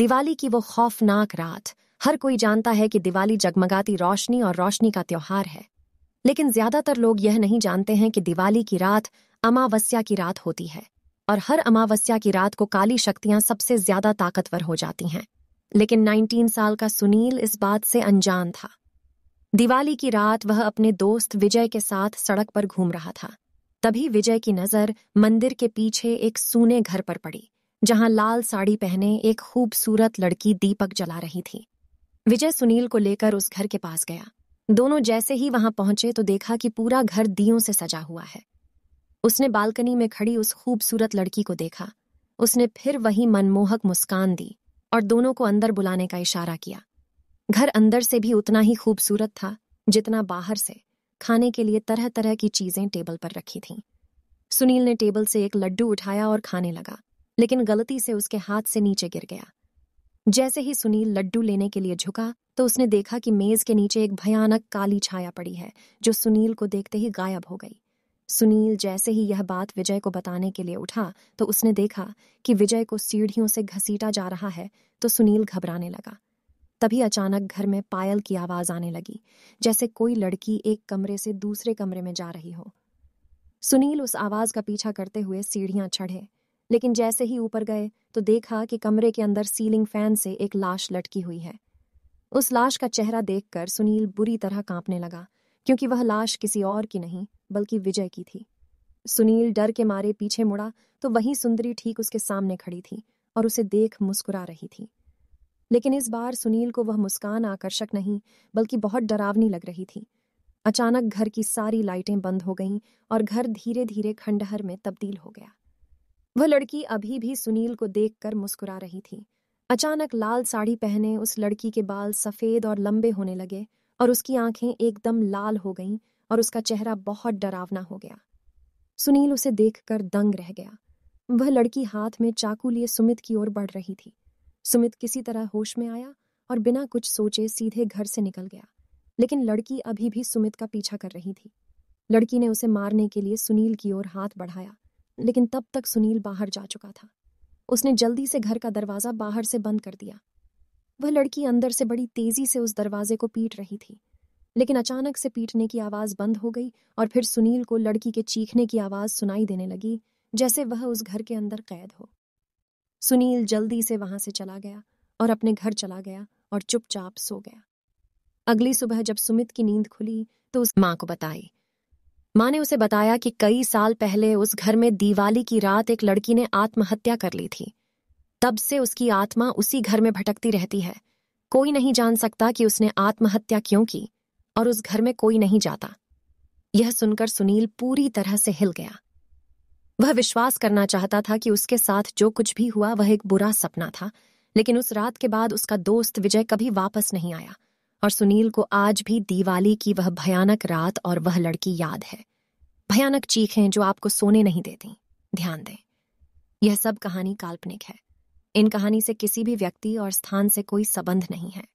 दिवाली की वो खौफनाक रात हर कोई जानता है कि दिवाली जगमगाती रोशनी और रोशनी का त्यौहार है लेकिन ज्यादातर लोग यह नहीं जानते हैं कि दिवाली की रात अमावस्या की रात होती है और हर अमावस्या की रात को काली शक्तियां सबसे ज्यादा ताकतवर हो जाती हैं लेकिन 19 साल का सुनील इस बात से अनजान था दिवाली की रात वह अपने दोस्त विजय के साथ सड़क पर घूम रहा था तभी विजय की नजर मंदिर के पीछे एक सूने घर पर पड़ी जहां लाल साड़ी पहने एक खूबसूरत लड़की दीपक जला रही थी विजय सुनील को लेकर उस घर के पास गया दोनों जैसे ही वहां पहुंचे तो देखा कि पूरा घर दियों से सजा हुआ है उसने बालकनी में खड़ी उस खूबसूरत लड़की को देखा उसने फिर वही मनमोहक मुस्कान दी और दोनों को अंदर बुलाने का इशारा किया घर अंदर से भी उतना ही खूबसूरत था जितना बाहर से खाने के लिए तरह तरह की चीजें टेबल पर रखी थीं सुनील ने टेबल से एक लड्डू उठाया और खाने लगा लेकिन गलती से उसके हाथ से नीचे गिर गया जैसे ही सुनील लड्डू लेने के लिए झुका तो उसने देखा कि मेज के नीचे एक भयानक काली छाया पड़ी है जो सुनील को देखते ही गायब हो गई सुनील जैसे ही यह बात विजय को बताने के लिए उठा तो उसने देखा कि विजय को सीढ़ियों से घसीटा जा रहा है तो सुनील घबराने लगा तभी अचानक घर में पायल की आवाज आने लगी जैसे कोई लड़की एक कमरे से दूसरे कमरे में जा रही हो सुनील उस आवाज का पीछा करते हुए सीढ़ियां चढ़े लेकिन जैसे ही ऊपर गए तो देखा कि कमरे के अंदर सीलिंग फैन से एक लाश लटकी हुई है उस लाश का चेहरा देखकर सुनील बुरी तरह कांपने लगा क्योंकि वह लाश किसी और की नहीं बल्कि विजय की थी सुनील डर के मारे पीछे मुड़ा तो वही सुंदरी ठीक उसके सामने खड़ी थी और उसे देख मुस्कुरा रही थी लेकिन इस बार सुनील को वह मुस्कान आकर्षक नहीं बल्कि बहुत डरावनी लग रही थी अचानक घर की सारी लाइटें बंद हो गईं और घर धीरे धीरे खंडहर में तब्दील हो गया वह लड़की अभी भी सुनील को देखकर मुस्कुरा रही थी अचानक लाल साड़ी पहने उस लड़की के बाल सफ़ेद और लंबे होने लगे और उसकी आंखें एकदम लाल हो गईं और उसका चेहरा बहुत डरावना हो गया सुनील उसे देखकर दंग रह गया वह लड़की हाथ में चाकू लिए सुमित की ओर बढ़ रही थी सुमित किसी तरह होश में आया और बिना कुछ सोचे सीधे घर से निकल गया लेकिन लड़की अभी भी सुमित का पीछा कर रही थी लड़की ने उसे मारने के लिए सुनील की ओर हाथ बढ़ाया लेकिन तब तक सुनील बाहर जा चुका था उसने जल्दी से घर का दरवाज़ा बाहर से बंद कर दिया वह लड़की अंदर से बड़ी तेज़ी से उस दरवाजे को पीट रही थी लेकिन अचानक से पीटने की आवाज़ बंद हो गई और फिर सुनील को लड़की के चीखने की आवाज़ सुनाई देने लगी जैसे वह उस घर के अंदर कैद हो सुनील जल्दी से वहां से चला गया और अपने घर चला गया और चुपचाप सो गया अगली सुबह जब सुमित की नींद खुली तो उस माँ को बताई मां ने उसे बताया कि कई साल पहले उस घर में दिवाली की रात एक लड़की ने आत्महत्या कर ली थी तब से उसकी आत्मा उसी घर में भटकती रहती है कोई नहीं जान सकता कि उसने आत्महत्या क्यों की और उस घर में कोई नहीं जाता यह सुनकर सुनील पूरी तरह से हिल गया वह विश्वास करना चाहता था कि उसके साथ जो कुछ भी हुआ वह एक बुरा सपना था लेकिन उस रात के बाद उसका दोस्त विजय कभी वापस नहीं आया और सुनील को आज भी दिवाली की वह भयानक रात और वह लड़की याद है भयानक चीखें जो आपको सोने नहीं देती ध्यान दें यह सब कहानी काल्पनिक है इन कहानी से किसी भी व्यक्ति और स्थान से कोई संबंध नहीं है